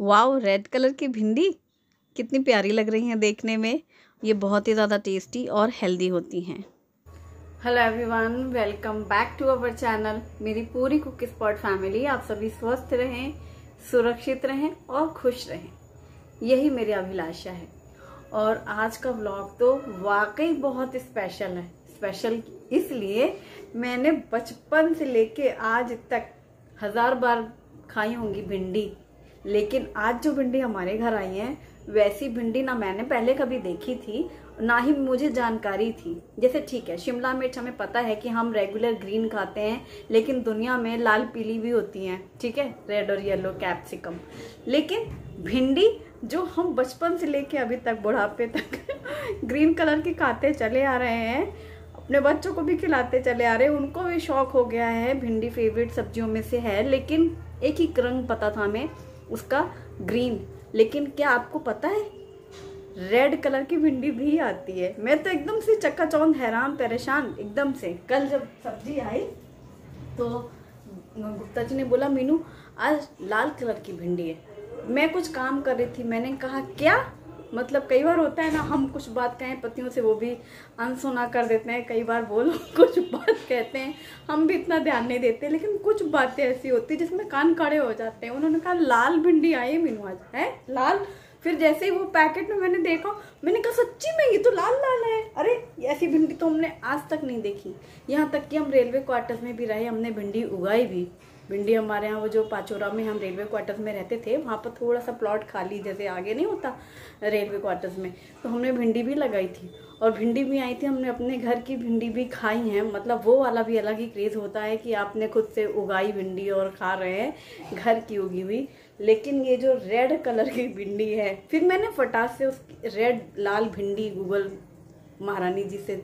wow red colour की भिंडी कितनी प्यारी लग रही हैं देखने में ये बहुत ही ज़्यादा टेस्टी और हेल्दी होती हैं hello everyone welcome back to our channel मेरी पूरी कुक स्पॉट फैमिली आप सभी स्वस्थ रहें सुरक्षित रहें और खुश रहें यही मेरी अभिलाषा है और आज का ब्लॉग तो वाकई बहुत स्पेशल है स्पेशल इसलिए मैंने बचपन से लेके आज तक हजार बार खाई होंगी भिंडी लेकिन आज जो भिंडी हमारे घर आई है वैसी भिंडी ना मैंने पहले कभी देखी थी ना ही मुझे जानकारी थी जैसे ठीक है शिमला मिर्च हमें पता है कि हम रेगुलर ग्रीन खाते हैं लेकिन दुनिया में लाल पीली भी होती हैं ठीक है रेड और येलो कैप्सिकम लेकिन भिंडी जो हम बचपन से लेके अभी तक बुढ़ापे तक ग्रीन कलर की खाते चले आ रहे हैं अपने बच्चों को भी खिलाते चले आ रहे हैं उनको भी शौक हो गया है भिंडी फेवरेट सब्जियों में से है लेकिन एक ही रंग पता था हमें उसका ग्रीन लेकिन क्या आपको पता है रेड कलर की भिंडी भी आती है मैं तो एकदम से चक्का चक्काचौंध हैरान परेशान एकदम से कल जब सब्जी आई तो गुप्ता जी ने बोला मीनू आज लाल कलर की भिंडी है मैं कुछ काम कर रही थी मैंने कहा क्या मतलब कई बार होता है ना हम कुछ बात कहें पतियों से वो भी अनसुना कर देते हैं कई बार वो लोग कुछ बात कहते हैं हम भी इतना ध्यान नहीं देते लेकिन कुछ बातें ऐसी होती जिसमें कान कड़े हो जाते हैं उन्होंने कहा लाल भिंडी आई मीनू आज है लाल फिर जैसे ही वो पैकेट में मैंने देखा मैंने कहा सच्ची में ये तो लाल लाल है अरे ऐसी भिंडी तो हमने आज तक नहीं देखी यहाँ तक कि हम रेलवे क्वार्टर में भी रहे हमने भिंडी उगाई भी भिंडी हमारे यहाँ वो जो पाचोरा में हम रेलवे क्वार्टर्स में रहते थे वहाँ पर थोड़ा सा प्लॉट खाली जैसे आगे नहीं होता रेलवे क्वार्टर्स में तो हमने भिंडी भी लगाई थी और भिंडी भी आई थी हमने अपने घर की भिंडी भी खाई है मतलब वो वाला भी अलग ही क्रेज़ होता है कि आपने खुद से उगाई भिंडी और खा रहे हैं घर की उगी हुई लेकिन ये जो रेड कलर की भिंडी है फिर मैंने फटाक से उस रेड लाल भिंडी गूगल महारानी जी से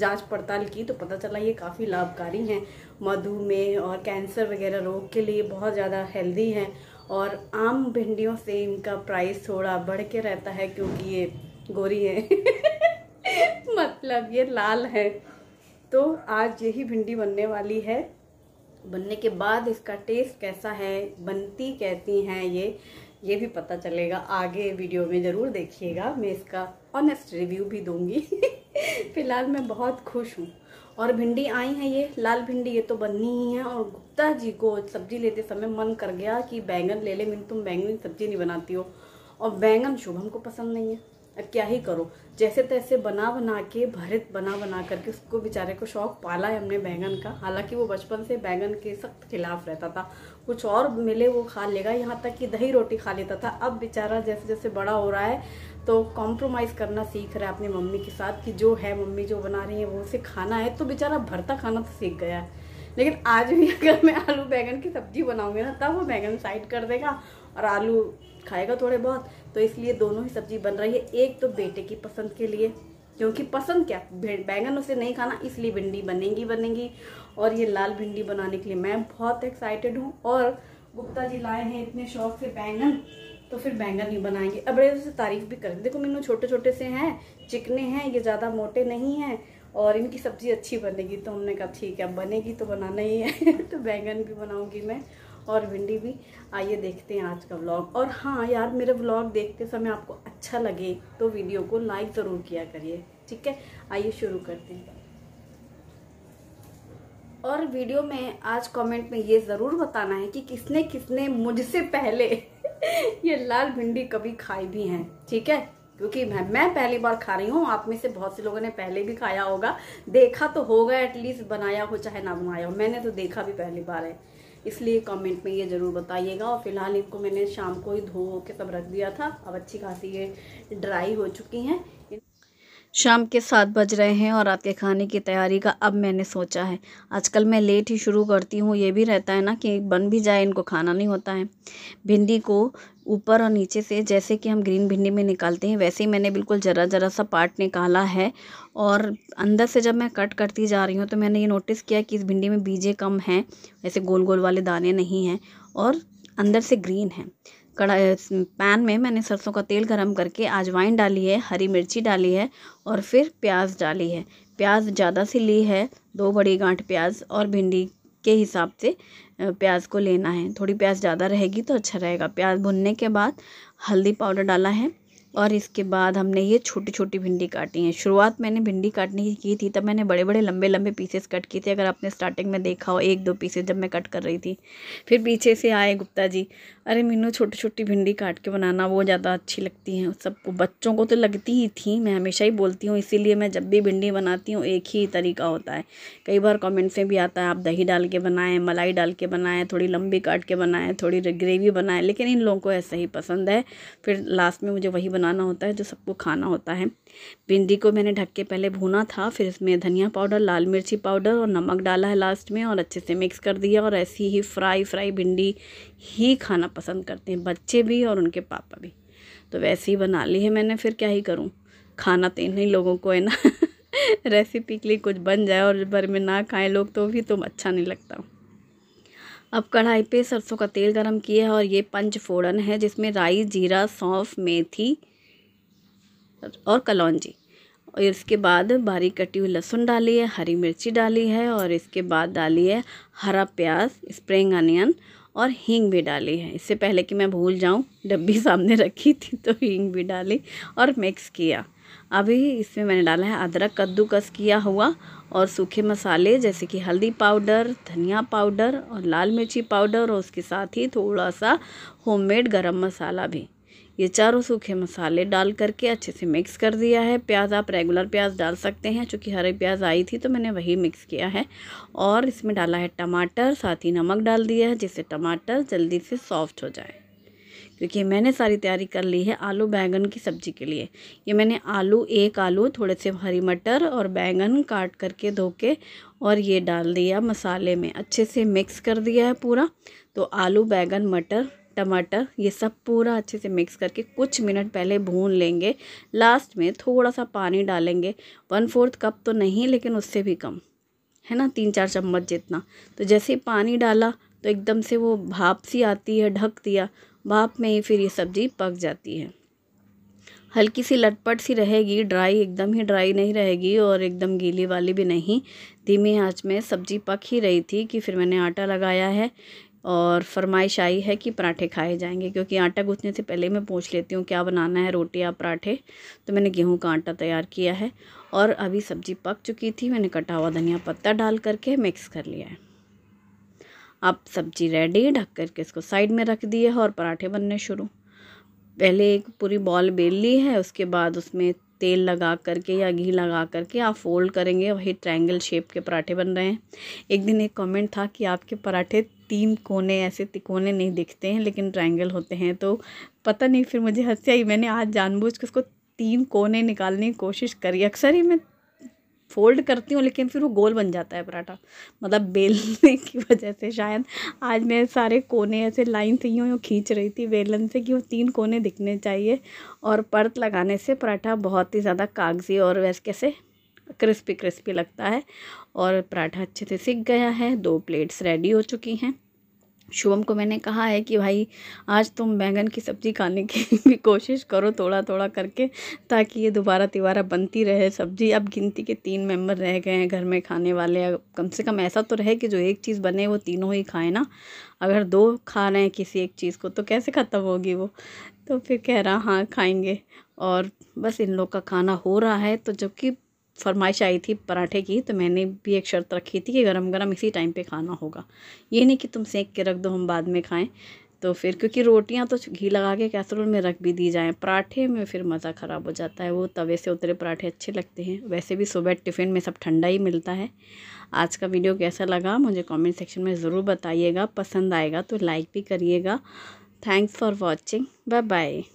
जांच पड़ताल की तो पता चला ये काफ़ी लाभकारी हैं मधुमेह और कैंसर वगैरह रोग के लिए बहुत ज़्यादा हेल्दी हैं और आम भिंडियों से इनका प्राइस थोड़ा बढ़ के रहता है क्योंकि ये गोरी है मतलब ये लाल है तो आज यही भिंडी बनने वाली है बनने के बाद इसका टेस्ट कैसा है बनती कहती हैं ये ये भी पता चलेगा आगे वीडियो में ज़रूर देखिएगा मैं इसका ऑनेस्ट रिव्यू भी दूंगी फिलहाल मैं बहुत खुश हूँ और भिंडी आई है ये लाल भिंडी ये तो बननी ही है और गुप्ता जी को सब्जी लेते समय मन कर गया कि बैंगन ले ले मिन तुम बैंगन सब्जी नहीं बनाती हो और बैंगन शुभम को पसंद नहीं है अब क्या ही करो जैसे तैसे बना बना के भरित बना बना करके उसको बेचारे को शौक पाला है हमने बैंगन का हालांकि वो बचपन से बैंगन के सख्त खिलाफ रहता था कुछ और मिले वो खा लेगा यहाँ तक कि दही रोटी खा लेता था अब बेचारा जैसे जैसे बड़ा हो रहा है तो कॉम्प्रोमाइज़ करना सीख रहा है अपनी मम्मी के साथ कि जो है मम्मी जो बना रही है वो उसे खाना है तो बेचारा भरता खाना तो सीख गया है लेकिन आज भी अगर मैं आलू बैंगन की सब्जी बनाऊंगी ना तब वो बैंगन साइड कर देगा और आलू खाएगा थोड़े बहुत तो इसलिए दोनों ही सब्जी बन रही है एक तो बेटे की पसंद के लिए क्योंकि पसंद क्या बैंगन उसे नहीं खाना इसलिए भिंडी बनेंगी बनेंगी और ये लाल भिंडी बनाने के लिए मैं बहुत एक्साइटेड हूँ और गुप्ता जी लाए हैं इतने शौक से बैंगन तो फिर बैंगन ही बनाएंगे अब बड़े उसे तारीफ भी करेंगे देखो मीनू छोटे छोटे से हैं चिकने हैं ये ज़्यादा मोटे नहीं हैं और इनकी सब्ज़ी अच्छी बनेगी तो हमने कहा ठीक है बनेगी तो बनाना ही है तो बैंगन भी बनाऊंगी मैं और भिंडी भी आइए देखते हैं आज का व्लॉग और हाँ यार मेरे व्लॉग देखते समय आपको अच्छा लगे तो वीडियो को लाइक ज़रूर किया करिए ठीक है आइए शुरू करते हैं और वीडियो में आज कमेंट में ये ज़रूर बताना है कि किसने किसने मुझसे पहले ये लाल भिंडी कभी खाई भी हैं ठीक है क्योंकि मैं मैं पहली बार खा रही हूँ आप में से बहुत से लोगों ने पहले भी खाया होगा देखा तो होगा एटलीस्ट बनाया हो चाहे ना बनाया हो मैंने तो देखा भी पहली बार है इसलिए कमेंट में ये ज़रूर बताइएगा और फिलहाल इनको मैंने शाम को ही धो के तब रख दिया था अब अच्छी खासी ये ड्राई हो चुकी हैं शाम के सात बज रहे हैं और रात के खाने की तैयारी का अब मैंने सोचा है आजकल मैं लेट ही शुरू करती हूँ ये भी रहता है ना कि बन भी जाए इनको खाना नहीं होता है भिंडी को ऊपर और नीचे से जैसे कि हम ग्रीन भिंडी में निकालते हैं वैसे ही मैंने बिल्कुल ज़रा ज़रा सा पार्ट निकाला है और अंदर से जब मैं कट करती जा रही हूँ तो मैंने ये नोटिस किया कि इस भिंडी में बीजे कम हैं ऐसे गोल गोल वाले दाने नहीं हैं और अंदर से ग्रीन हैं कढ़ाई पैन में मैंने सरसों का तेल गरम करके अजवाइन डाली है हरी मिर्ची डाली है और फिर प्याज डाली है प्याज ज़्यादा सी ली है दो बड़ी गांठ प्याज और भिंडी के हिसाब से प्याज को लेना है थोड़ी प्याज ज़्यादा रहेगी तो अच्छा रहेगा प्याज भुनने के बाद हल्दी पाउडर डाला है और इसके बाद हमने ये छोटी छोटी भिंडी काटी है शुरुआत मैंने भिंडी काटने की की थी तब मैंने बड़े बड़े लंबे लंबे पीसेस कट किए थे अगर आपने स्टार्टिंग में देखा हो एक दो पीसेस जब मैं कट कर रही थी फिर पीछे से आए गुप्ता जी अरे मीनू छोटी छोटी भिंडी काट के बनाना वो ज़्यादा अच्छी लगती हैं सबको बच्चों को तो लगती ही थी मैं हमेशा ही बोलती हूँ इसीलिए मैं जब भी भिंडी बनाती हूँ एक ही तरीका होता है कई बार कॉमेंट्स में भी आता है आप दही डाल के बनाएं मलाई डाल के बनाएं थोड़ी लंबी काट के बनाएं थोड़ी ग्रेवी बनाएं लेकिन इन लोगों को ऐसा ही पसंद है फिर लास्ट में मुझे वही बना बनाना होता है जो सबको खाना होता है भिंडी को मैंने ढक के पहले भुना था फिर इसमें धनिया पाउडर लाल मिर्ची पाउडर और नमक डाला है लास्ट में और अच्छे से मिक्स कर दिया और ऐसी ही फ्राई फ्राई भिंडी ही खाना पसंद करते हैं बच्चे भी और उनके पापा भी तो वैसे ही बना ली है मैंने फिर क्या ही करूँ खाना तो इन्हीं लोगों को है ना रेसिपी के लिए कुछ बन जाए और भर में ना खाएं लोग तो भी तो अच्छा नहीं लगता अब कढ़ाई पे सरसों का तेल गरम किया है और ये पंच फोड़न है जिसमें राई जीरा सौंफ मेथी और कलौंजी और इसके बाद बारीक कटी हुई लहसुन डाली है हरी मिर्ची डाली है और इसके बाद डाली है हरा प्याज स्प्रिंग अनियन और हींग भी डाली है इससे पहले कि मैं भूल जाऊँ डब्बी सामने रखी थी तो हींग भी डाली और मिक्स किया अभी इसमें मैंने डाला है अदरक कद्दूकस किया हुआ और सूखे मसाले जैसे कि हल्दी पाउडर धनिया पाउडर और लाल मिर्ची पाउडर और उसके साथ ही थोड़ा सा होममेड गरम मसाला भी ये चारों सूखे मसाले डाल करके अच्छे से मिक्स कर दिया है प्याज आप रेगुलर प्याज डाल सकते हैं चूँकि हरे प्याज आई थी तो मैंने वही मिक्स किया है और इसमें डाला है टमाटर साथ ही नमक डाल दिया है जिससे टमाटर जल्दी से सॉफ्ट हो जाए क्योंकि मैंने सारी तैयारी कर ली है आलू बैंगन की सब्ज़ी के लिए ये मैंने आलू एक आलू थोड़े से हरी मटर और बैंगन काट करके धो के और ये डाल दिया मसाले में अच्छे से मिक्स कर दिया है पूरा तो आलू बैंगन मटर टमाटर ये सब पूरा अच्छे से मिक्स करके कुछ मिनट पहले भून लेंगे लास्ट में थोड़ा सा पानी डालेंगे वन फोर्थ कप तो नहीं लेकिन उससे भी कम है ना तीन चार चम्मच जितना तो जैसे ही पानी डाला तो एकदम से वो भाप सी आती है ढक दिया भाप में ही फिर ये सब्ज़ी पक जाती है हल्की सी लटपट सी रहेगी ड्राई एकदम ही ड्राई नहीं रहेगी और एकदम गीली वाली भी नहीं धीमी आंच में सब्ज़ी पक ही रही थी कि फिर मैंने आटा लगाया है और फरमाइश आई है कि पराठे खाए जाएंगे क्योंकि आटा गूँथने से पहले मैं पूछ लेती हूँ क्या बनाना है रोटी या पराठे तो मैंने गेहूँ का आटा तैयार किया है और अभी सब्ज़ी पक चुकी थी मैंने कटा हुआ धनिया पत्ता डाल करके मिक्स कर लिया है अब सब्ज़ी रेडी ढक करके इसको साइड में रख दिया है और पराठे बनने शुरू पहले एक पूरी बॉल बेल ली है उसके बाद उसमें तेल लगा करके या घी लगा करके आप फ़ोल्ड करेंगे वही ट्रायंगल शेप के पराठे बन रहे हैं एक दिन एक कमेंट था कि आपके पराठे तीन कोने ऐसे तिकोने नहीं दिखते हैं लेकिन ट्रायंगल होते हैं तो पता नहीं फिर मुझे हंसी आई मैंने आज जानबूझ के उसको तीन कोने निकालने की कोशिश करी अक्सर ही मैं फोल्ड करती हूँ लेकिन फिर वो गोल बन जाता है पराठा मतलब बेलने की वजह से शायद आज मैं सारे कोने ऐसे लाइन से यूँ यूँ खींच रही थी बेलन से कि वो तीन कोने दिखने चाहिए और परत लगाने से पराठा बहुत ही ज़्यादा कागज़ी और वैसे कैसे क्रिस्पी क्रिस्पी लगता है और पराठा अच्छे से सिक गया है दो प्लेट्स रेडी हो चुकी हैं शुभम को मैंने कहा है कि भाई आज तुम बैंगन की सब्ज़ी खाने की भी कोशिश करो थोड़ा थोड़ा करके ताकि ये दोबारा तिबारा बनती रहे सब्ज़ी अब गिनती के तीन मेंबर रह गए हैं घर में खाने वाले कम से कम ऐसा तो रहे कि जो एक चीज़ बने वो तीनों ही खाएँ ना अगर दो खा रहे हैं किसी एक चीज़ को तो कैसे ख़त्म होगी वो तो फिर कह रहा हाँ खाएँगे और बस इन लोग का खाना हो रहा है तो जबकि फरमाइश आई थी पराठे की तो मैंने भी एक शर्त रखी थी कि गरम गरम इसी टाइम पे खाना होगा ये नहीं कि तुम सेक के रख दो हम बाद में खाएं तो फिर क्योंकि रोटियां तो घी लगा के कैसरोल में रख भी दी जाएं पराठे में फिर मज़ा ख़राब हो जाता है वो तवे से उतरे पराठे अच्छे लगते हैं वैसे भी सुबह टिफ़िन में सब ठंडा ही मिलता है आज का वीडियो कैसा लगा मुझे कॉमेंट सेक्शन में ज़रूर बताइएगा पसंद आएगा तो लाइक भी करिएगा thanks for watching bye bye